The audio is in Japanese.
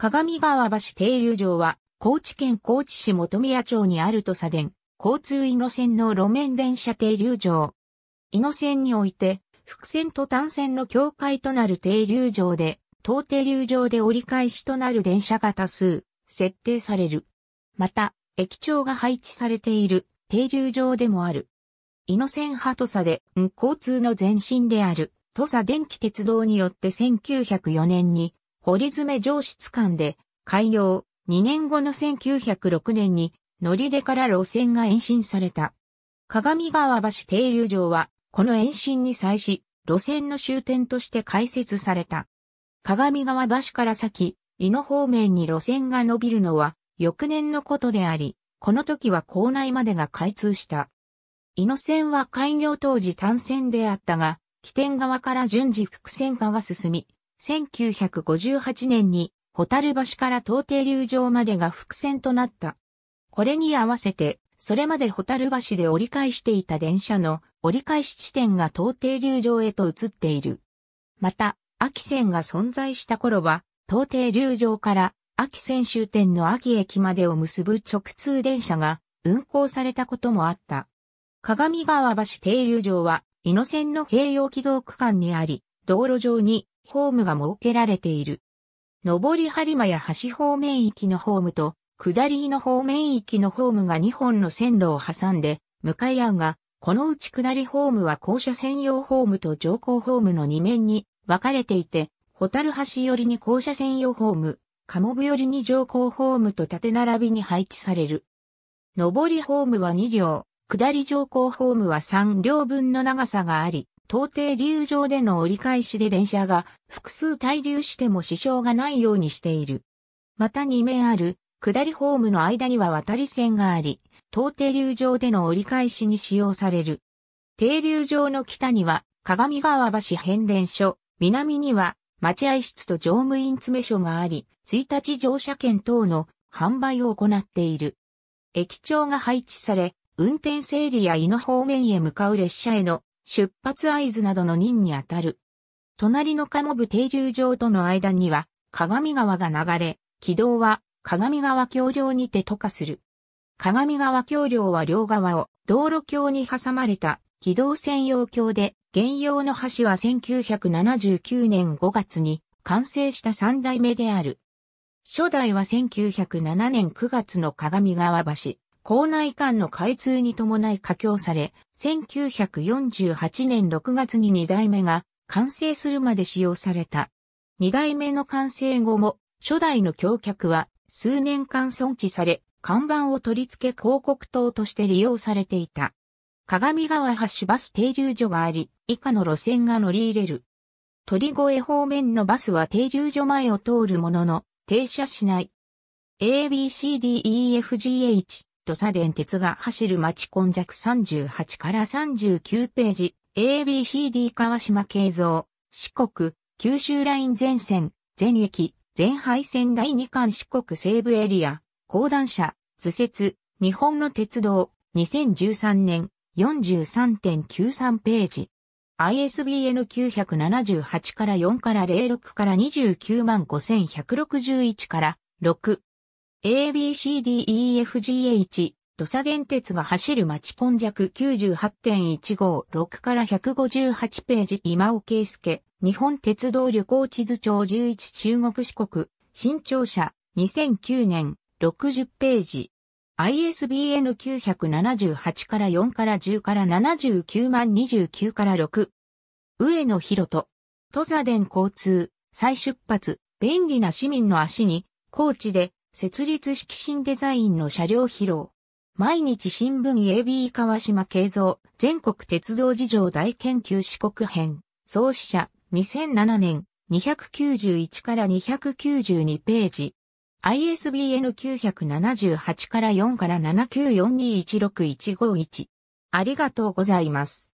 鏡川橋停留場は、高知県高知市本宮町にある土佐電、交通井野線の路面電車停留場。井野線において、複線と単線の境界となる停留場で、当停留場で折り返しとなる電車が多数、設定される。また、駅長が配置されている停留場でもある。井野線派土佐で、交通の前身である、土佐電気鉄道によって1904年に、堀詰上質館で開業2年後の1906年に乗り出から路線が延伸された。鏡川橋停留場はこの延伸に際し路線の終点として開設された。鏡川橋から先、井野方面に路線が伸びるのは翌年のことであり、この時は校内までが開通した。井野線は開業当時単線であったが、起点側から順次複線化が進み、1958年に、ホタル橋から東帝流場までが伏線となった。これに合わせて、それまでホタル橋で折り返していた電車の折り返し地点が東帝流場へと移っている。また、秋線が存在した頃は、東帝流場から秋線終点の秋駅までを結ぶ直通電車が運行されたこともあった。鏡川橋停留場は、イノセンの併用軌道区間にあり、道路上にホームが設けられている。上り播磨や橋方面域のホームと、下りの方面域のホームが2本の線路を挟んで、向かい合うが、このうち下りホームは校舎専用ホームと乗降ホームの2面に分かれていて、ホタル橋寄りに校舎専用ホーム、カモブ寄りに乗降ホームと縦並びに配置される。上りホームは2両、下り乗降ホームは3両分の長さがあり、到底流上での折り返しで電車が複数滞留しても支障がないようにしている。また2面ある下りホームの間には渡り線があり、到底流上での折り返しに使用される。停留場の北には鏡川橋変電所、南には待合室と乗務員詰所があり、1日乗車券等の販売を行っている。駅長が配置され、運転整理や井の方面へ向かう列車への出発合図などの任にあたる。隣の鴨部停留場との間には、鏡川が流れ、軌道は鏡川橋梁にて渡過する。鏡川橋梁は両側を道路橋に挟まれた軌道専用橋で、現用の橋は1979年5月に完成した三代目である。初代は1907年9月の鏡川橋、校内間の開通に伴い架橋され、1948年6月に2代目が完成するまで使用された。2代目の完成後も、初代の橋脚は数年間損置され、看板を取り付け広告塔として利用されていた。鏡川橋バス停留所があり、以下の路線が乗り入れる。鳥越方面のバスは停留所前を通るものの、停車しない。ABCDEFGH 土佐電鉄が走る町今弱38から39ページ、ABCD 川島慶造、四国、九州ライン全線、全駅、全廃線第2巻四国西部エリア、高段車、図説、日本の鉄道、2013年、43.93ページ。ISBN 978から4から06から29万5161から6。ABCDEFGH 土佐電鉄が走る町根弱98.156から158ページ今尾圭介日本鉄道旅行地図帳11中国四国新庁舎、2009年60ページ ISBN 978から4から10から79万29から6上野博人土佐電交通再出発便利な市民の足に高知で設立式新デザインの車両披露。毎日新聞 AB 川島慶三、全国鉄道事情大研究四国編、創始者、2007年、291から292ページ。ISBN 978から4から794216151。ありがとうございます。